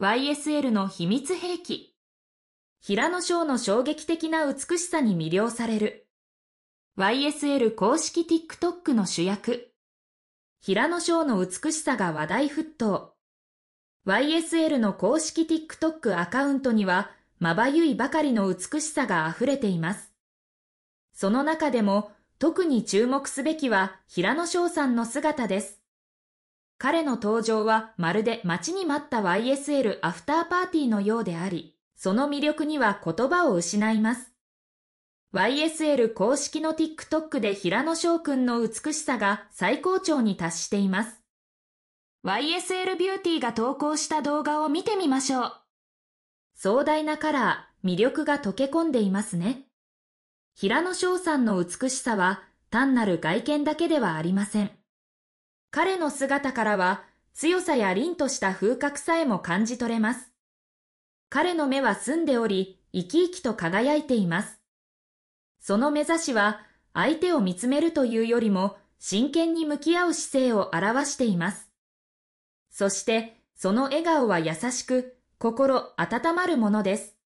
YSL の秘密兵器。平野翔の衝撃的な美しさに魅了される。YSL 公式 TikTok の主役。平野翔の美しさが話題沸騰。YSL の公式 TikTok アカウントには、まばゆいばかりの美しさが溢れています。その中でも、特に注目すべきは平野翔さんの姿です。彼の登場はまるで待ちに待った YSL アフターパーティーのようであり、その魅力には言葉を失います。YSL 公式の TikTok で平野翔くんの美しさが最高潮に達しています。YSL ビューティーが投稿した動画を見てみましょう。壮大なカラー、魅力が溶け込んでいますね。平野翔さんの美しさは単なる外見だけではありません。彼の姿からは強さや凛とした風格さえも感じ取れます。彼の目は澄んでおり、生き生きと輝いています。その目指しは、相手を見つめるというよりも、真剣に向き合う姿勢を表しています。そして、その笑顔は優しく、心温まるものです。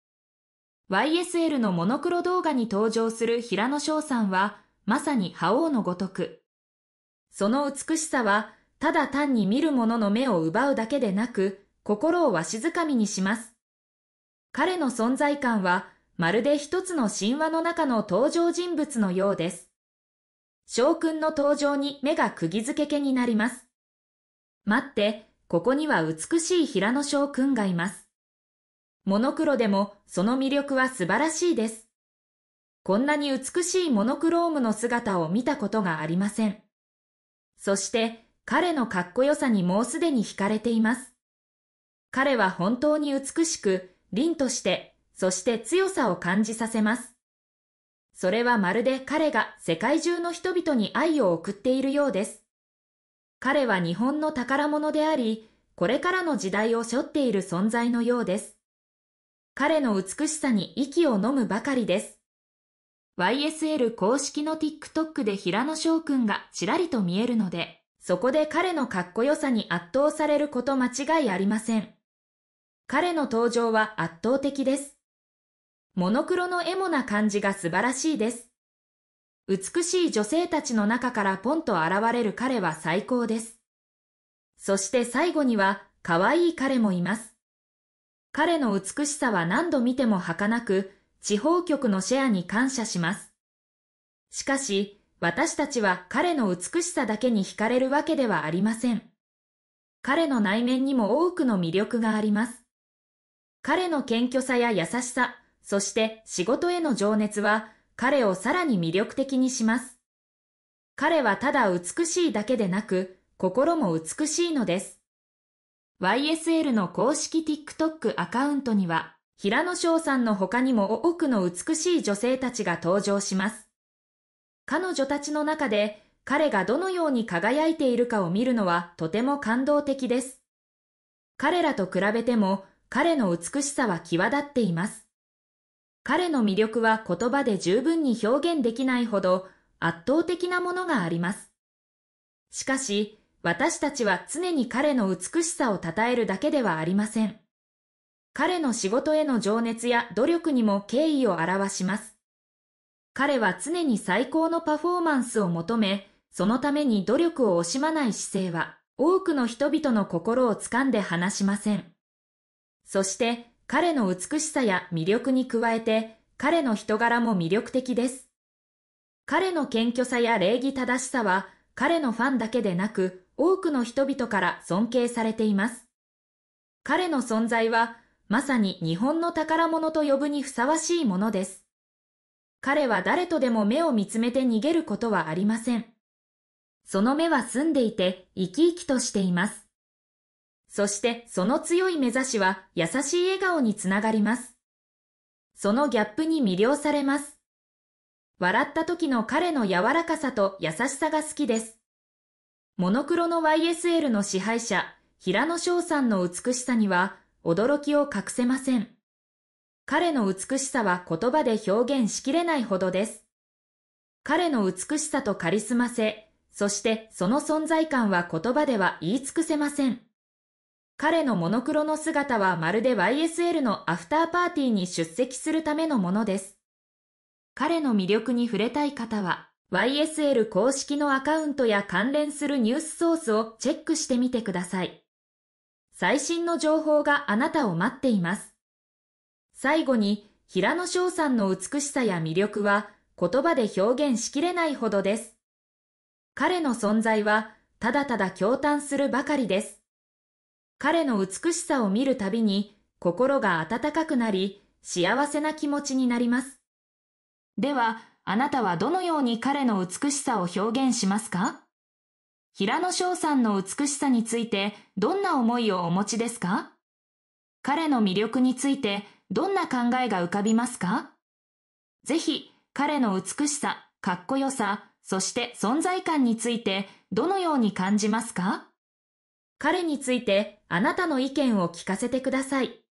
YSL のモノクロ動画に登場する平野翔さんは、まさに覇王のごとく。その美しさは、ただ単に見る者の目を奪うだけでなく、心をわしづかみにします。彼の存在感は、まるで一つの神話の中の登場人物のようです。将軍の登場に目が釘付けになります。待って、ここには美しい平野将君がいます。モノクロでもその魅力は素晴らしいです。こんなに美しいモノクロームの姿を見たことがありません。そして彼のかっこよさにもうすでに惹かれています。彼は本当に美しく、凛として、そして強さを感じさせます。それはまるで彼が世界中の人々に愛を送っているようです。彼は日本の宝物であり、これからの時代を背負っている存在のようです。彼の美しさに息を飲むばかりです。YSL 公式の TikTok で平野翔くんがちらりと見えるので、そこで彼のかっこよさに圧倒されること間違いありません。彼の登場は圧倒的です。モノクロのエモな感じが素晴らしいです。美しい女性たちの中からポンと現れる彼は最高です。そして最後には、可愛い彼もいます。彼の美しさは何度見ても儚く、地方局のシェアに感謝します。しかし、私たちは彼の美しさだけに惹かれるわけではありません。彼の内面にも多くの魅力があります。彼の謙虚さや優しさ、そして仕事への情熱は彼をさらに魅力的にします。彼はただ美しいだけでなく、心も美しいのです。YSL の公式 TikTok アカウントには、平野翔さんの他にも多くの美しい女性たちが登場します。彼女たちの中で彼がどのように輝いているかを見るのはとても感動的です。彼らと比べても彼の美しさは際立っています。彼の魅力は言葉で十分に表現できないほど圧倒的なものがあります。しかし、私たちは常に彼の美しさを称えるだけではありません。彼の仕事への情熱や努力にも敬意を表します。彼は常に最高のパフォーマンスを求め、そのために努力を惜しまない姿勢は、多くの人々の心を掴んで離しません。そして、彼の美しさや魅力に加えて、彼の人柄も魅力的です。彼の謙虚さや礼儀正しさは、彼のファンだけでなく、多くの人々から尊敬されています。彼の存在は、まさに日本の宝物と呼ぶにふさわしいものです。彼は誰とでも目を見つめて逃げることはありません。その目は澄んでいて、生き生きとしています。そしてその強い目指しは優しい笑顔につながります。そのギャップに魅了されます。笑った時の彼の柔らかさと優しさが好きです。モノクロの YSL の支配者、平野翔さんの美しさには驚きを隠せません。彼の美しさは言葉で表現しきれないほどです。彼の美しさとカリスマ性、そしてその存在感は言葉では言い尽くせません。彼のモノクロの姿はまるで YSL のアフターパーティーに出席するためのものです。彼の魅力に触れたい方は、YSL 公式のアカウントや関連するニュースソースをチェックしてみてください。最新の情報があなたを待っています。最後に、平野翔さんの美しさや魅力は言葉で表現しきれないほどです。彼の存在はただただ驚嘆するばかりです。彼の美しさを見るたびに心が温かくなり幸せな気持ちになります。では、あなたはどのように彼の美しさを表現しますか平野翔さんの美しさについてどんな思いをお持ちですか彼の魅力についてどんな考えが浮かびますかぜひ彼の美しさ、かっこよさ、そして存在感についてどのように感じますか彼についてあなたの意見を聞かせてください。